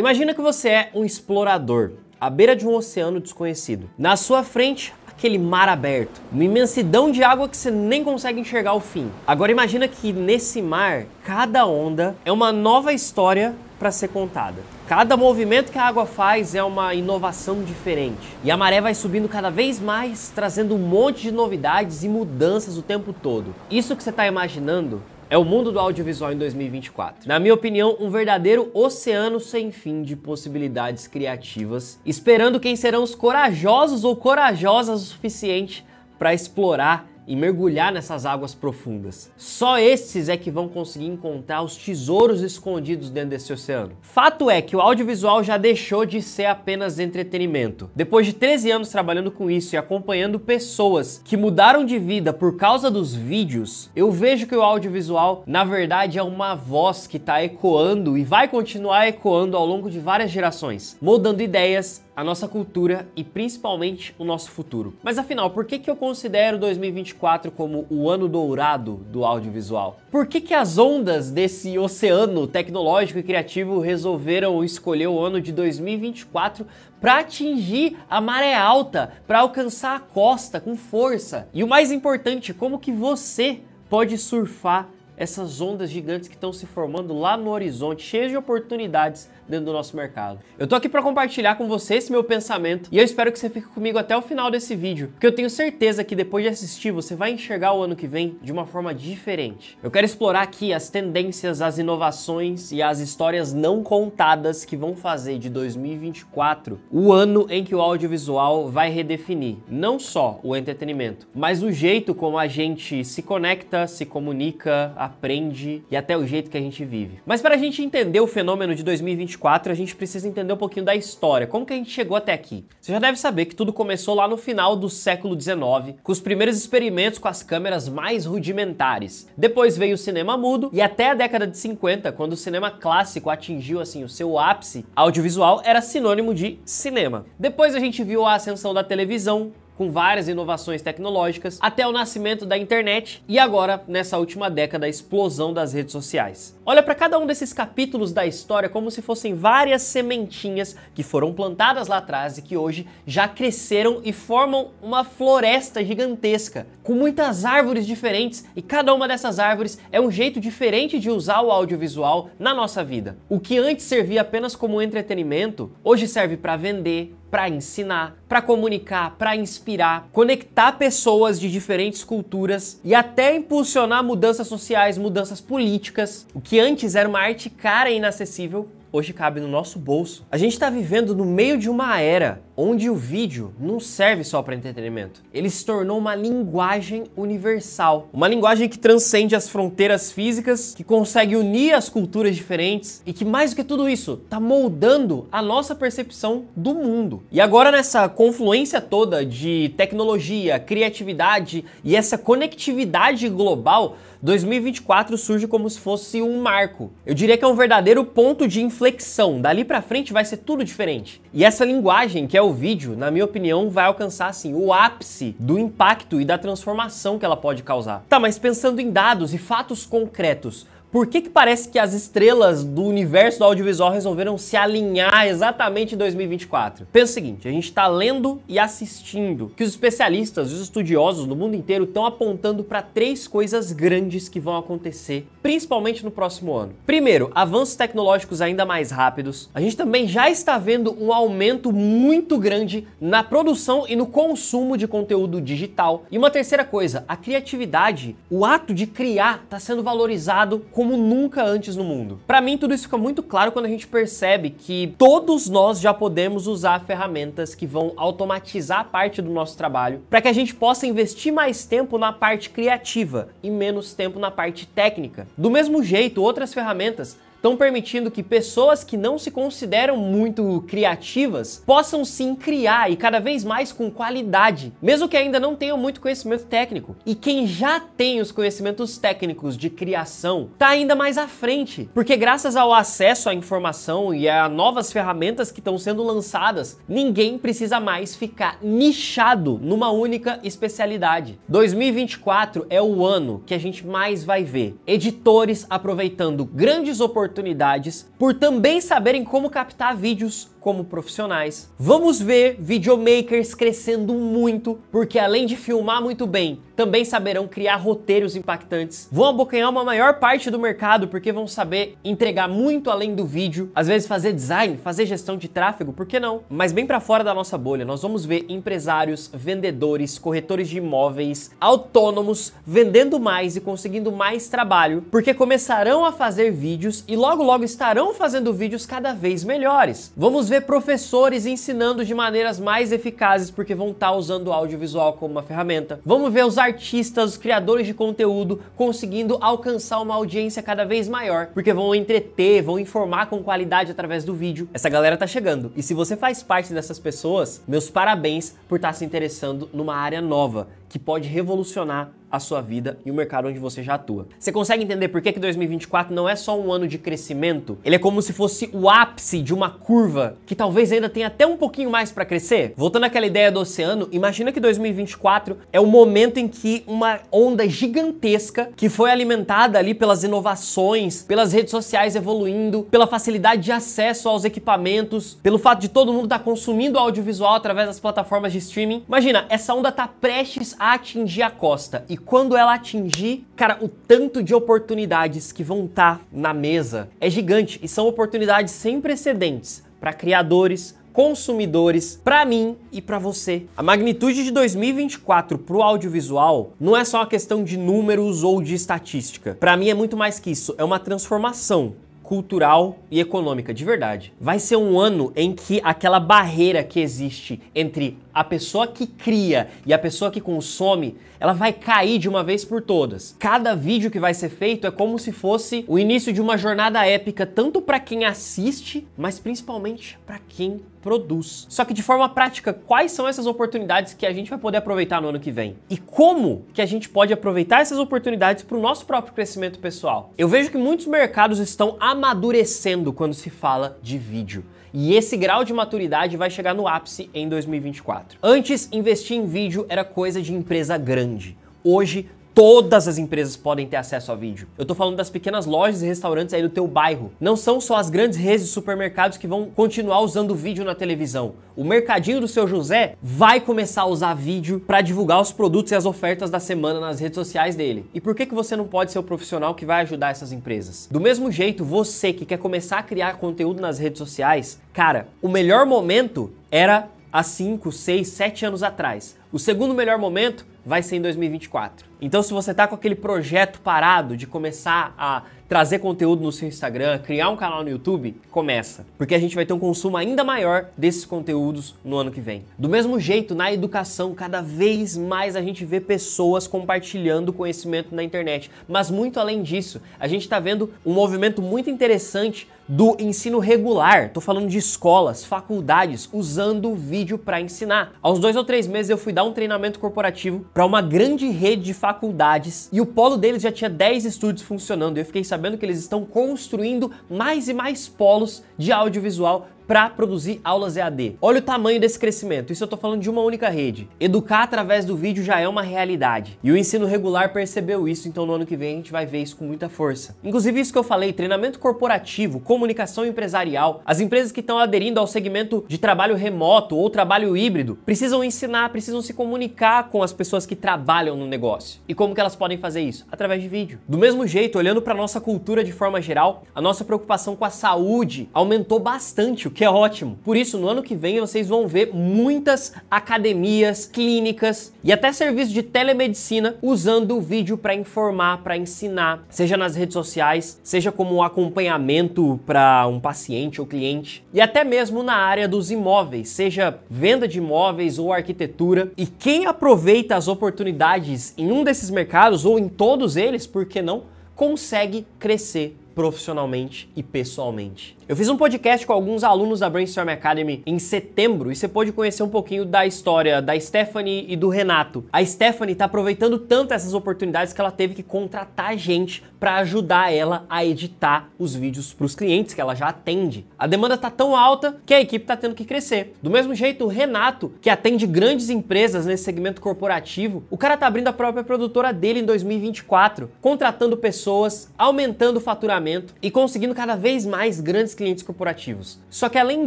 Imagina que você é um explorador à beira de um oceano desconhecido. Na sua frente, aquele mar aberto, uma imensidão de água que você nem consegue enxergar o fim. Agora imagina que nesse mar, cada onda é uma nova história para ser contada. Cada movimento que a água faz é uma inovação diferente. E a maré vai subindo cada vez mais, trazendo um monte de novidades e mudanças o tempo todo. Isso que você está imaginando é o mundo do audiovisual em 2024. Na minha opinião, um verdadeiro oceano sem fim de possibilidades criativas, esperando quem serão os corajosos ou corajosas o suficiente para explorar e mergulhar nessas águas profundas. Só esses é que vão conseguir encontrar os tesouros escondidos dentro desse oceano. Fato é que o audiovisual já deixou de ser apenas entretenimento. Depois de 13 anos trabalhando com isso e acompanhando pessoas que mudaram de vida por causa dos vídeos, eu vejo que o audiovisual, na verdade, é uma voz que está ecoando e vai continuar ecoando ao longo de várias gerações, moldando ideias, a nossa cultura e principalmente o nosso futuro. Mas afinal, por que, que eu considero 2024 como o ano dourado do audiovisual? Por que, que as ondas desse oceano tecnológico e criativo resolveram escolher o ano de 2024 para atingir a maré alta, para alcançar a costa com força? E o mais importante, como que você pode surfar essas ondas gigantes que estão se formando lá no horizonte, cheias de oportunidades dentro do nosso mercado. Eu tô aqui para compartilhar com você esse meu pensamento e eu espero que você fique comigo até o final desse vídeo, porque eu tenho certeza que depois de assistir você vai enxergar o ano que vem de uma forma diferente. Eu quero explorar aqui as tendências, as inovações e as histórias não contadas que vão fazer de 2024 o ano em que o audiovisual vai redefinir não só o entretenimento, mas o jeito como a gente se conecta, se comunica, a aprende e até o jeito que a gente vive. Mas para a gente entender o fenômeno de 2024, a gente precisa entender um pouquinho da história, como que a gente chegou até aqui. Você já deve saber que tudo começou lá no final do século XIX, com os primeiros experimentos com as câmeras mais rudimentares. Depois veio o cinema mudo e até a década de 50, quando o cinema clássico atingiu assim o seu ápice, audiovisual era sinônimo de cinema. Depois a gente viu a ascensão da televisão, com várias inovações tecnológicas, até o nascimento da internet e agora, nessa última década, a explosão das redes sociais. Olha para cada um desses capítulos da história como se fossem várias sementinhas que foram plantadas lá atrás e que hoje já cresceram e formam uma floresta gigantesca, com muitas árvores diferentes e cada uma dessas árvores é um jeito diferente de usar o audiovisual na nossa vida. O que antes servia apenas como entretenimento, hoje serve para vender, para ensinar, para comunicar, para inspirar, conectar pessoas de diferentes culturas e até impulsionar mudanças sociais, mudanças políticas. O que antes era uma arte cara e inacessível, hoje cabe no nosso bolso. A gente está vivendo no meio de uma era onde o vídeo não serve só para entretenimento. Ele se tornou uma linguagem universal, uma linguagem que transcende as fronteiras físicas, que consegue unir as culturas diferentes e que mais do que tudo isso, está moldando a nossa percepção do mundo. E agora nessa confluência toda de tecnologia, criatividade e essa conectividade global, 2024 surge como se fosse um marco. Eu diria que é um verdadeiro ponto de inflexão. Dali para frente vai ser tudo diferente. E essa linguagem, que é o vídeo, na minha opinião, vai alcançar assim o ápice do impacto e da transformação que ela pode causar. Tá, mas pensando em dados e fatos concretos, por que, que parece que as estrelas do universo do audiovisual resolveram se alinhar exatamente em 2024? Pensa o seguinte, a gente está lendo e assistindo que os especialistas, os estudiosos do mundo inteiro estão apontando para três coisas grandes que vão acontecer, principalmente no próximo ano. Primeiro, avanços tecnológicos ainda mais rápidos. A gente também já está vendo um aumento muito grande na produção e no consumo de conteúdo digital. E uma terceira coisa, a criatividade, o ato de criar está sendo valorizado como nunca antes no mundo. Para mim, tudo isso fica muito claro quando a gente percebe que todos nós já podemos usar ferramentas que vão automatizar parte do nosso trabalho para que a gente possa investir mais tempo na parte criativa e menos tempo na parte técnica. Do mesmo jeito, outras ferramentas estão permitindo que pessoas que não se consideram muito criativas possam sim criar e cada vez mais com qualidade, mesmo que ainda não tenham muito conhecimento técnico. E quem já tem os conhecimentos técnicos de criação está ainda mais à frente, porque graças ao acesso à informação e a novas ferramentas que estão sendo lançadas, ninguém precisa mais ficar nichado numa única especialidade. 2024 é o ano que a gente mais vai ver editores aproveitando grandes oportunidades oportunidades por também saberem como captar vídeos como profissionais. Vamos ver videomakers crescendo muito, porque além de filmar muito bem, também saberão criar roteiros impactantes. Vão abocanhar uma maior parte do mercado porque vão saber entregar muito além do vídeo, às vezes fazer design, fazer gestão de tráfego, por que não? Mas bem para fora da nossa bolha, nós vamos ver empresários, vendedores, corretores de imóveis, autônomos vendendo mais e conseguindo mais trabalho, porque começarão a fazer vídeos e logo logo estarão fazendo vídeos cada vez melhores. Vamos ver professores ensinando de maneiras mais eficazes porque vão estar tá usando o audiovisual como uma ferramenta. Vamos ver os artistas, os criadores de conteúdo conseguindo alcançar uma audiência cada vez maior, porque vão entreter, vão informar com qualidade através do vídeo. Essa galera tá chegando. E se você faz parte dessas pessoas, meus parabéns por estar tá se interessando numa área nova que pode revolucionar a sua vida e o mercado onde você já atua. Você consegue entender por que, que 2024 não é só um ano de crescimento? Ele é como se fosse o ápice de uma curva que talvez ainda tenha até um pouquinho mais para crescer? Voltando àquela ideia do oceano, imagina que 2024 é o momento em que uma onda gigantesca que foi alimentada ali pelas inovações, pelas redes sociais evoluindo, pela facilidade de acesso aos equipamentos, pelo fato de todo mundo estar tá consumindo audiovisual através das plataformas de streaming. Imagina, essa onda está prestes a atingir a costa. E quando ela atingir, cara, o tanto de oportunidades que vão estar tá na mesa é gigante e são oportunidades sem precedentes para criadores, consumidores, para mim e para você. A magnitude de 2024 para o audiovisual não é só uma questão de números ou de estatística. Para mim é muito mais que isso, é uma transformação cultural e econômica de verdade. Vai ser um ano em que aquela barreira que existe entre a pessoa que cria e a pessoa que consome, ela vai cair de uma vez por todas. Cada vídeo que vai ser feito é como se fosse o início de uma jornada épica, tanto para quem assiste, mas principalmente para quem produz. Só que de forma prática, quais são essas oportunidades que a gente vai poder aproveitar no ano que vem? E como que a gente pode aproveitar essas oportunidades para o nosso próprio crescimento pessoal? Eu vejo que muitos mercados estão amadurecendo quando se fala de vídeo. E esse grau de maturidade vai chegar no ápice em 2024. 4. Antes, investir em vídeo era coisa de empresa grande. Hoje, Todas as empresas podem ter acesso a vídeo. Eu tô falando das pequenas lojas e restaurantes aí do teu bairro. Não são só as grandes redes de supermercados que vão continuar usando vídeo na televisão. O mercadinho do seu José vai começar a usar vídeo para divulgar os produtos e as ofertas da semana nas redes sociais dele. E por que que você não pode ser o profissional que vai ajudar essas empresas? Do mesmo jeito, você que quer começar a criar conteúdo nas redes sociais, cara, o melhor momento era há 5, 6, 7 anos atrás. O segundo melhor momento vai ser em 2024. Então, se você está com aquele projeto parado de começar a trazer conteúdo no seu Instagram, criar um canal no YouTube, começa, porque a gente vai ter um consumo ainda maior desses conteúdos no ano que vem. Do mesmo jeito, na educação, cada vez mais a gente vê pessoas compartilhando conhecimento na internet, mas muito além disso, a gente está vendo um movimento muito interessante do ensino regular. Estou falando de escolas, faculdades usando o vídeo para ensinar. Há dois ou três meses eu fui dar um treinamento corporativo para uma grande rede de faculdades faculdades e o polo deles já tinha 10 estúdios funcionando. E eu fiquei sabendo que eles estão construindo mais e mais polos de audiovisual para produzir aulas EAD. Olha o tamanho desse crescimento. Isso eu estou falando de uma única rede. Educar através do vídeo já é uma realidade. E o ensino regular percebeu isso, então no ano que vem a gente vai ver isso com muita força. Inclusive isso que eu falei, treinamento corporativo, comunicação empresarial, as empresas que estão aderindo ao segmento de trabalho remoto ou trabalho híbrido, precisam ensinar, precisam se comunicar com as pessoas que trabalham no negócio. E como que elas podem fazer isso? Através de vídeo. Do mesmo jeito, olhando para nossa cultura de forma geral, a nossa preocupação com a saúde aumentou bastante, o que é ótimo. Por isso, no ano que vem vocês vão ver muitas academias, clínicas e até serviços de telemedicina usando o vídeo para informar, para ensinar, seja nas redes sociais, seja como um acompanhamento para um paciente ou cliente, e até mesmo na área dos imóveis, seja venda de imóveis ou arquitetura. E quem aproveita as oportunidades em um desses mercados ou em todos eles, por que não? consegue crescer profissionalmente e pessoalmente. Eu fiz um podcast com alguns alunos da Brainstorm Academy em setembro e você pode conhecer um pouquinho da história da Stephanie e do Renato. A Stephanie está aproveitando tanto essas oportunidades que ela teve que contratar gente para ajudar ela a editar os vídeos para os clientes que ela já atende. A demanda está tão alta que a equipe está tendo que crescer. Do mesmo jeito, o Renato, que atende grandes empresas nesse segmento corporativo, o cara está abrindo a própria produtora dele em 2024, contratando pessoas, aumentando o faturamento faturamento e conseguindo cada vez mais grandes clientes corporativos. Só que além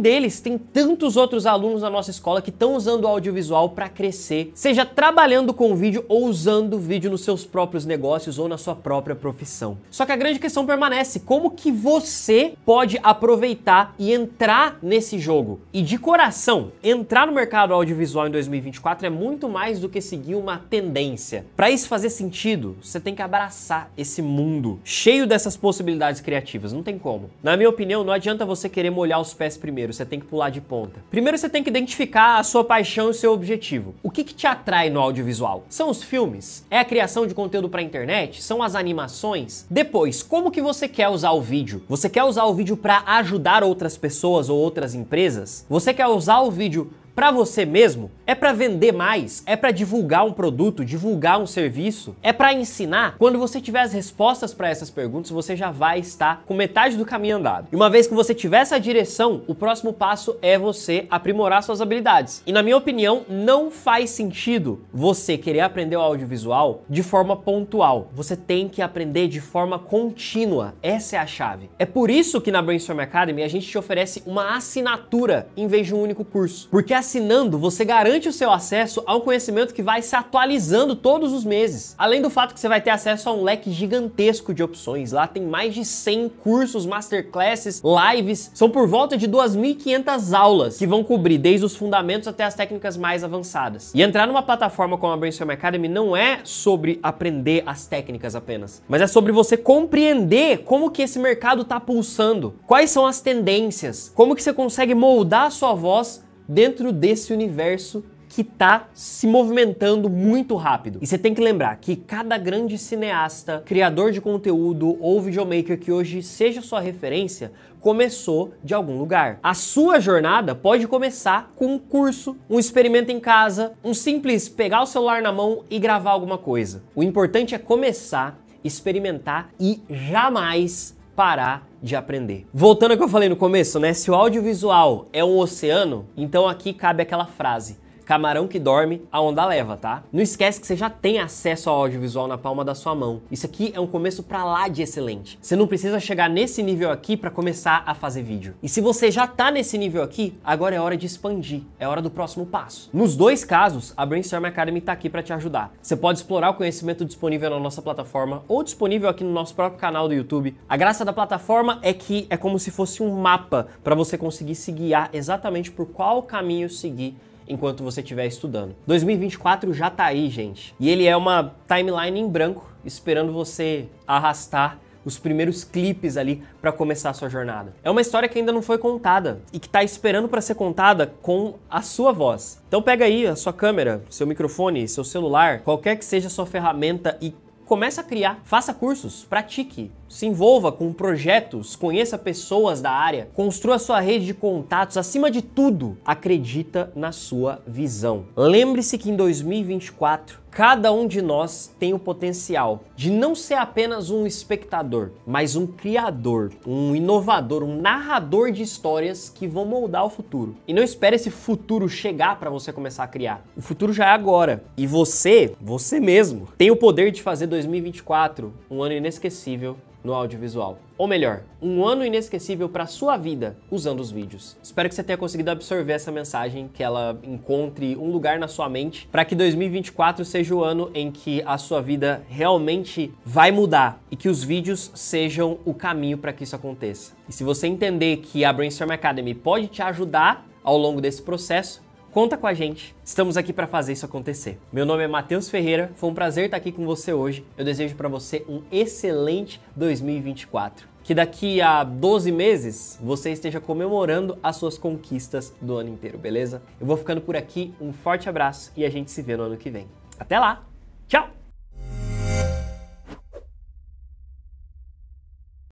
deles, tem tantos outros alunos na nossa escola que estão usando o audiovisual para crescer, seja trabalhando com vídeo ou usando vídeo nos seus próprios negócios ou na sua própria profissão. Só que a grande questão permanece: como que você pode aproveitar e entrar nesse jogo? E de coração, entrar no mercado audiovisual em 2024 é muito mais do que seguir uma tendência. Para isso fazer sentido, você tem que abraçar esse mundo cheio dessas possibilidades habilidades criativas, não tem como. Na minha opinião, não adianta você querer molhar os pés primeiro, você tem que pular de ponta. Primeiro você tem que identificar a sua paixão e o seu objetivo. O que, que te atrai no audiovisual? São os filmes? É a criação de conteúdo para internet? São as animações? Depois, como que você quer usar o vídeo? Você quer usar o vídeo para ajudar outras pessoas ou outras empresas? Você quer usar o vídeo para você mesmo? É para vender mais? É para divulgar um produto, divulgar um serviço? É para ensinar? Quando você tiver as respostas para essas perguntas, você já vai estar com metade do caminho andado. E uma vez que você tiver essa direção, o próximo passo é você aprimorar suas habilidades. E na minha opinião, não faz sentido você querer aprender o audiovisual de forma pontual. Você tem que aprender de forma contínua. Essa é a chave. É por isso que na Brainstorm Academy a gente te oferece uma assinatura em vez de um único curso. Porque a assinando, você garante o seu acesso a um conhecimento que vai se atualizando todos os meses. Além do fato que você vai ter acesso a um leque gigantesco de opções. Lá tem mais de 100 cursos, masterclasses, lives. São por volta de 2.500 aulas que vão cobrir desde os fundamentos até as técnicas mais avançadas. E entrar numa plataforma como a Brainstorm Academy não é sobre aprender as técnicas apenas, mas é sobre você compreender como que esse mercado está pulsando, quais são as tendências, como que você consegue moldar a sua voz dentro desse universo que está se movimentando muito rápido. E você tem que lembrar que cada grande cineasta, criador de conteúdo ou videomaker que hoje seja sua referência, começou de algum lugar. A sua jornada pode começar com um curso, um experimento em casa, um simples pegar o celular na mão e gravar alguma coisa. O importante é começar, experimentar e jamais parar de aprender. Voltando ao que eu falei no começo, né? Se o audiovisual é um oceano, então aqui cabe aquela frase: Camarão que dorme, a onda leva, tá? Não esquece que você já tem acesso ao audiovisual na palma da sua mão. Isso aqui é um começo para lá de excelente. Você não precisa chegar nesse nível aqui para começar a fazer vídeo. E se você já tá nesse nível aqui, agora é hora de expandir, é hora do próximo passo. Nos dois casos, a Brainstorm Academy tá aqui para te ajudar. Você pode explorar o conhecimento disponível na nossa plataforma ou disponível aqui no nosso próprio canal do YouTube. A graça da plataforma é que é como se fosse um mapa para você conseguir se guiar exatamente por qual caminho seguir enquanto você estiver estudando. 2024 já tá aí, gente. E ele é uma timeline em branco esperando você arrastar os primeiros clipes ali para começar a sua jornada. É uma história que ainda não foi contada e que está esperando para ser contada com a sua voz. Então pega aí a sua câmera, seu microfone, seu celular, qualquer que seja a sua ferramenta e Comece a criar, faça cursos, pratique, se envolva com projetos, conheça pessoas da área, construa sua rede de contatos, acima de tudo, acredita na sua visão. Lembre-se que em 2024 Cada um de nós tem o potencial de não ser apenas um espectador, mas um criador, um inovador, um narrador de histórias que vão moldar o futuro. E não espere esse futuro chegar para você começar a criar. O futuro já é agora. E você, você mesmo, tem o poder de fazer 2024 um ano inesquecível no audiovisual. Ou melhor, um ano inesquecível para sua vida usando os vídeos. Espero que você tenha conseguido absorver essa mensagem, que ela encontre um lugar na sua mente, para que 2024 seja o ano em que a sua vida realmente vai mudar e que os vídeos sejam o caminho para que isso aconteça. E se você entender que a Brainstorm Academy pode te ajudar ao longo desse processo, Conta com a gente, estamos aqui para fazer isso acontecer. Meu nome é Matheus Ferreira, foi um prazer estar aqui com você hoje. Eu desejo para você um excelente 2024. Que daqui a 12 meses você esteja comemorando as suas conquistas do ano inteiro, beleza? Eu vou ficando por aqui, um forte abraço e a gente se vê no ano que vem. Até lá! Tchau!